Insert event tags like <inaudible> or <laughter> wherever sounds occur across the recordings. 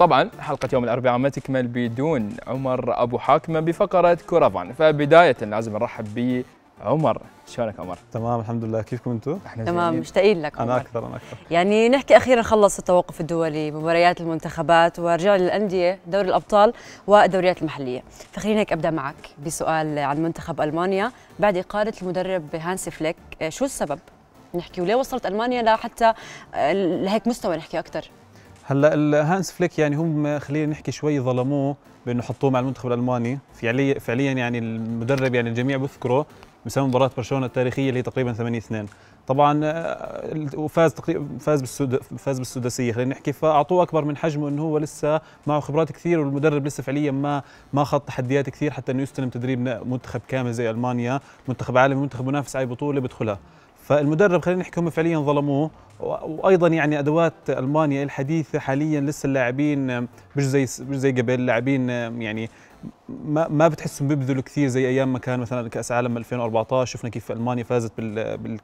طبعا حلقة يوم الأربعاء ما تكمل بدون عمر أبو حاكمة بفقرة كورافان فبداية لازم نرحب عمر شلونك عمر؟ تمام الحمد لله كيفكم انتم؟ احنا تمام مشتاقين لك عمر. انا اكثر انا اكثر يعني نحكي اخيرا خلص التوقف الدولي مباريات المنتخبات ورجع للانديه دوري الابطال والدوريات المحليه فخليني هيك ابدا معك بسؤال عن منتخب المانيا بعد اقاله المدرب هانس فليك شو السبب؟ نحكي وليه وصلت المانيا لحتى لهيك مستوى نحكي اكثر هلا هانس فليك يعني هم خلينا نحكي شوي ظلموه بانه حطوه مع المنتخب الالماني فعليا فعليا يعني المدرب يعني الجميع بيذكره بسبب مباراه برشلونه التاريخيه اللي هي تقريبا 8 2 طبعا آه، وفاز تقريبا فاز بالسود فاز بالسداسيه خلينا نحكي فاعطوه اكبر من حجمه انه هو لسه معه خبرات كثير والمدرب لسه فعليا ما ما خط تحديات كثير حتى انه يستلم تدريب منتخب كامل زي المانيا منتخب عالمي منتخب منافس على بطوله بدخلها فالمدرب خلينا نحكي هم فعليا ظلموه وايضا يعني ادوات المانيا الحديثه حاليا لسه اللاعبين مش زي مش زي قبل اللاعبين يعني ما ما بتحسهم بيبذلوا كثير زي ايام ما كان مثلا كاس عالم 2014 شفنا كيف المانيا فازت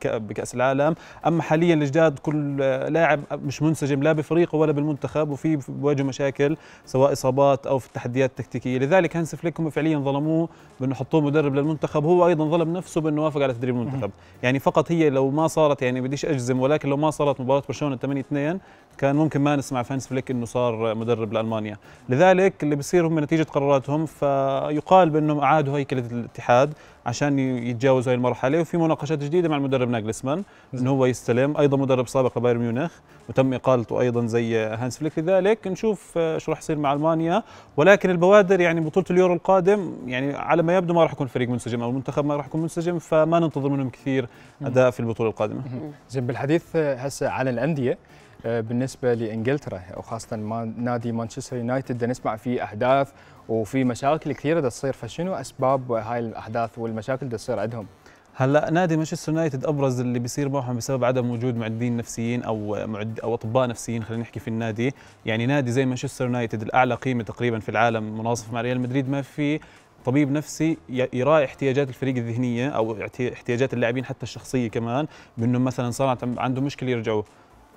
بكاس العالم اما حاليا الجداد كل لاعب مش منسجم لا بفريقه ولا بالمنتخب وفي بواجه مشاكل سواء اصابات او في التحديات التكتيكيه لذلك هانس فليك هم فعليا ظلموه بانه حطوه مدرب للمنتخب هو ايضا ظلم نفسه بانه وافق على تدريب المنتخب يعني فقط هي لو ما صارت يعني بديش اجزم ولكن لو ما صارت مباراه برشلونه 8 2 كان ممكن ما نسمع في هانس فليك انه صار مدرب لالمانيا لذلك اللي بصير هم نتيجه قراراتهم ف يقال بانهم اعادوا هيكله الاتحاد عشان يتجاوزوا هاي المرحله وفي مناقشات جديده مع المدرب ناجلسمان انه هو يستلم ايضا مدرب سابق لبايرن ميونخ وتم اقالته ايضا زي هانس فليك لذلك نشوف شو راح يصير مع المانيا ولكن البوادر يعني بطوله اليورو القادم يعني على ما يبدو ما راح يكون فريق منسجم او المنتخب ما راح يكون منسجم فما ننتظر منهم كثير اداء في البطوله القادمه زين بالحديث هسه على الانديه آه، بالنسبه لانجلترا وخاصه نادي مانشستر يونايتد نسمع فيه احداث وفي مشاكل كثيره دا تصير فشنو اسباب هاي الاحداث والمشاكل اللي تصير عندهم؟ هلا نادي مانشستر يونايتد ابرز اللي بيصير معهم بسبب عدم وجود معدين نفسيين او معد او اطباء نفسيين خلينا نحكي في النادي، يعني نادي زي مانشستر يونايتد الاعلى قيمه تقريبا في العالم مناصف مع ريال مدريد ما في طبيب نفسي يراعي احتياجات الفريق الذهنيه او احتياجات اللاعبين حتى الشخصيه كمان بانه مثلا صارت عنده مشكله يرجعوا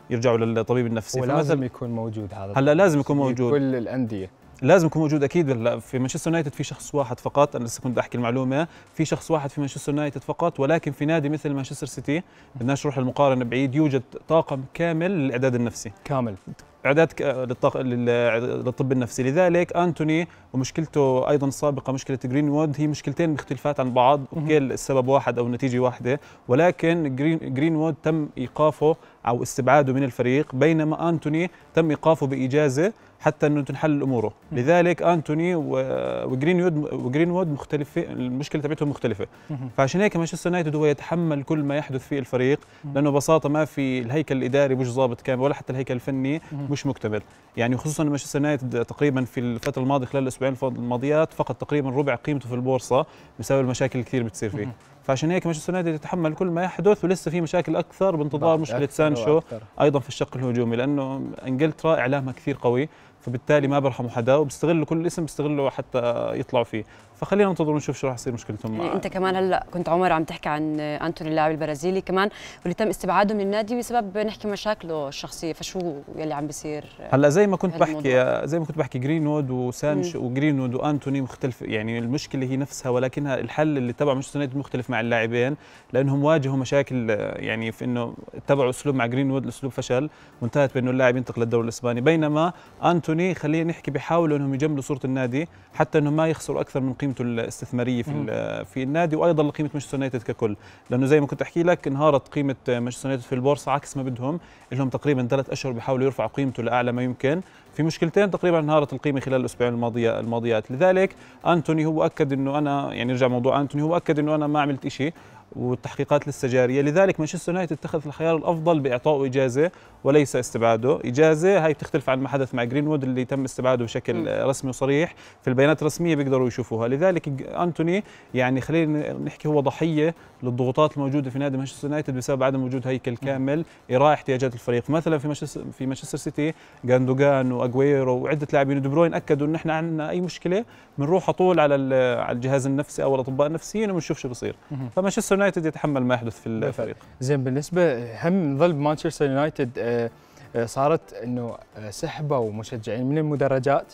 يرجعوا للطبيب النفسي ولازم يكون موجود هذا هلا لازم يكون موجود كل الانديه لازم يكون موجود اكيد في مانشستر يونايتد في شخص واحد فقط انا لسه كنت بدي احكي المعلومه في شخص واحد في مانشستر يونايتد فقط ولكن في نادي مثل مانشستر سيتي بدنا نروح للمقارنه بعيد يوجد طاقم كامل للاعداد النفسي كامل اعداد للطق... للطب النفسي لذلك انتوني ومشكلته ايضا السابقه مشكله جرين وود هي مشكلتين مختلفات عن بعض اوكي السبب واحد او النتيجه واحده ولكن جرين جرين وود تم ايقافه او استبعاده من الفريق بينما انتوني تم ايقافه باجازه حتى انه تنحل اموره لذلك انتوني وجرينوود وجرينوود مختلفين المشكله تبعتهم مختلفه فعشان هيك مانشستر يونايتد هو يتحمل كل ما يحدث في الفريق لانه ببساطه ما في الهيكل الاداري مش ضابط كامل ولا حتى الهيكل الفني مش مكتمل يعني خصوصا مانشستر يونايتد تقريبا في الفتره الماضيه خلال الاسبوعين الماضيات فقد تقريبا ربع قيمته في البورصه بسبب المشاكل الكثير بتصير فيه فعشان هيك مانشستر يونايتد يتحمل كل ما يحدث ولسه في مشاكل اكثر بانتظار مشكله سانشو ايضا في الشق الهجومي لانه انجلترا اعلامها كثير قوي فبالتالي ما بيرحموا حدا وبيستغلوا كل اسم بيستغلوا حتى يطلعوا فيه فخلينا ننتظر ونشوف شو راح يصير مشكلتهم يعني مع انت كمان هلا كنت عمر عم تحكي عن انتوني اللاعب البرازيلي كمان واللي تم استبعاده من النادي بسبب نحكي مشاكله الشخصيه فشو يلي عم بيصير هلا زي ما كنت بحكي زي ما كنت بحكي جرينوود وسانش وجرينوود وانتوني مختلف يعني المشكله هي نفسها ولكنها الحل اللي تبع مانشستر يونايتد مختلف مع اللاعبين لانهم واجهوا مشاكل يعني في انه تبعوا اسلوب مع جرينوود الاسلوب فشل وانتهت بانه اللاعب ينتقل للدوري الاسباني بينما انتوني توني خلينا نحكي بيحاولوا انهم يجملوا صوره النادي حتى انه ما يخسروا اكثر من قيمته الاستثماريه في في النادي وايضا لقيمه مانشستر يونايتد ككل لانه زي ما كنت احكي لك انهارت قيمه مانشستر يونايتد في البورصه عكس ما بدهم لهم تقريبا ثلاث اشهر بيحاولوا يرفعوا قيمته لاعلى ما يمكن في مشكلتين تقريبا انهارت القيمه خلال الاسبوعين الماضيه الماضيات لذلك انتوني هو اكد انه انا يعني رجع موضوع انتوني هو اكد انه انا ما عملت شيء والتحقيقات لسه جاريه لذلك مانشستر يونايتد اتخذ الخيار الافضل باعطائه اجازه وليس استبعاده اجازه هاي بتختلف عن ما حدث مع جرينوود اللي تم استبعاده بشكل م. رسمي وصريح في البيانات الرسميه بيقدروا يشوفوها لذلك انتوني يعني خلينا نحكي هو ضحيه للضغوطات الموجوده في نادي مانشستر يونايتد بسبب عدم وجود هيكل كامل يراعي احتياجات الفريق مثلا في مانشستر في مانشستر سيتي جاندوجان واجويرو وعده لاعبين دي بروين اكدوا ان احنا عندنا اي مشكله بنروح على طول على الجهاز النفسي او الاطباء النفسيين وبنشوف شو بصير فمانشستر يونايتد يتحمل ما يحدث في الفريق زين بالنسبه هم ظل بمانشستر يونايتد آه، آه، صارت انه آه، سحبوا مشجعين من المدرجات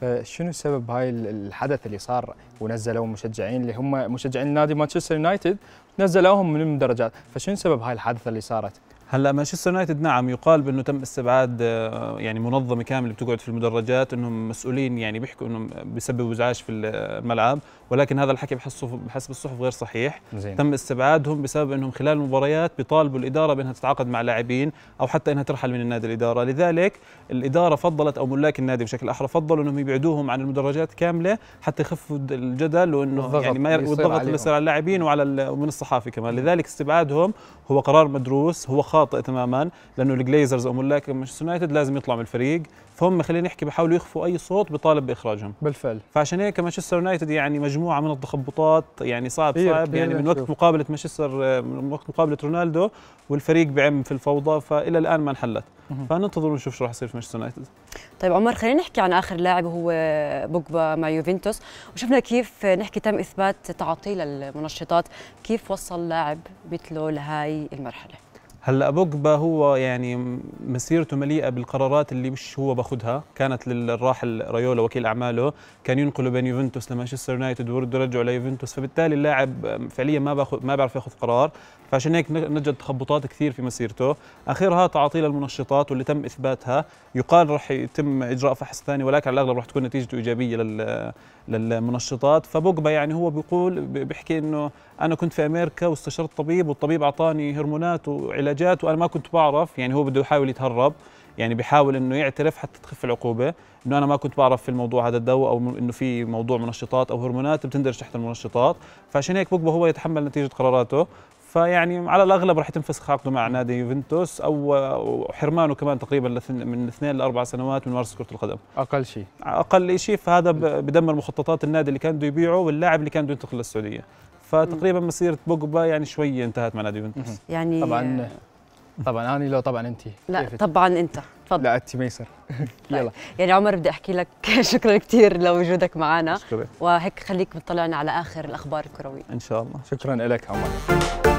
فشنو سبب هاي الحدث اللي صار ونزلوا مشجعين اللي هم مشجعين نادي مانشستر يونايتد نزلوهم من المدرجات فشنو سبب هاي الحادثه اللي صارت هلا مانشستر يونايتد نعم يقال بانه تم استبعاد يعني منظمه كامله بتقعد في المدرجات انهم مسؤولين يعني بيحكوا انهم بيسببوا ازعاج في الملعب ولكن هذا الحكي بحسه بحسب الصحف غير صحيح زين. تم استبعادهم بسبب انهم خلال المباريات بيطالبوا الاداره بانها تتعاقد مع لاعبين او حتى انها ترحل من النادي الاداره لذلك الاداره فضلت او ملاك النادي بشكل احرى فضلوا انهم يبعدوهم عن المدرجات كامله حتى يخفوا الجدل وانه يعني ما والضغط اللي على اللاعبين وعلى ومن الصحافه كمان لذلك استبعادهم هو قرار مدروس هو خاطئ تماما لانه الجليزرز او ملاك مانشستر يونايتد لازم يطلعوا من الفريق فهم خلينا نحكي بحاولوا يخفوا اي صوت بيطالب باخراجهم بالفعل فعشان هيك مانشستر يونايتد يعني مجموعه من التخبطات يعني صعب صعب يعني من وقت مقابله مانشستر من وقت مقابله رونالدو والفريق بعم في الفوضى فالى الان ما انحلت فننتظر ونشوف شو راح يصير في مانشستر يونايتد طيب عمر خلينا نحكي عن اخر لاعب هو بوجبا مع يوفنتوس وشفنا كيف نحكي تم اثبات تعاطيه للمنشطات كيف وصل لاعب مثله لهي المرحله هلا بوجبا هو يعني مسيرته مليئه بالقرارات اللي مش هو باخذها كانت للراحل رايولا وكيل اعماله كان ينقله بين يوفنتوس لمانشستر يونايتد ورده رجعه ليوفنتوس فبالتالي اللاعب فعليا ما باخذ ما بيعرف ياخذ قرار فعشان هيك نجد تخبطات كثير في مسيرته اخرها تعاطيل المنشطات واللي تم اثباتها يقال رح يتم اجراء فحص ثاني ولكن على الاغلب رح تكون نتيجته ايجابيه لل للمنشطات فبوجبا يعني هو بيقول بيحكي انه انا كنت في امريكا واستشرت طبيب والطبيب اعطاني هرمونات وعلاج احتجاجات وانا ما كنت بعرف يعني هو بده يحاول يتهرب يعني بحاول انه يعترف حتى تخف العقوبه انه انا ما كنت بعرف في الموضوع هذا الدواء او انه في موضوع منشطات او هرمونات بتندرج تحت المنشطات فعشان هيك بوجبا هو يتحمل نتيجه قراراته فيعني على الاغلب راح تنفسخ عقده مع نادي يوفنتوس او حرمانه كمان تقريبا من اثنين لاربع سنوات من مارس كره القدم اقل شيء اقل شيء فهذا بدمر مخططات النادي اللي كان بده يبيعه واللاعب اللي كان بده ينتقل للسعوديه فتقريبا مسيره بوجبا يعني شويه انتهت مع نادي يوفنتوس يعني طبعا طبعا انا لو طبعا انت لا طبعا انت تفضل لا انت ميسر <laughs> يلا طيب. يعني عمر بدي احكي لك <laughs> شكرا كثير لوجودك معنا شكرا وهيك خليك بتطلعنا على اخر الاخبار الكرويه ان شاء الله شكرا لك عمر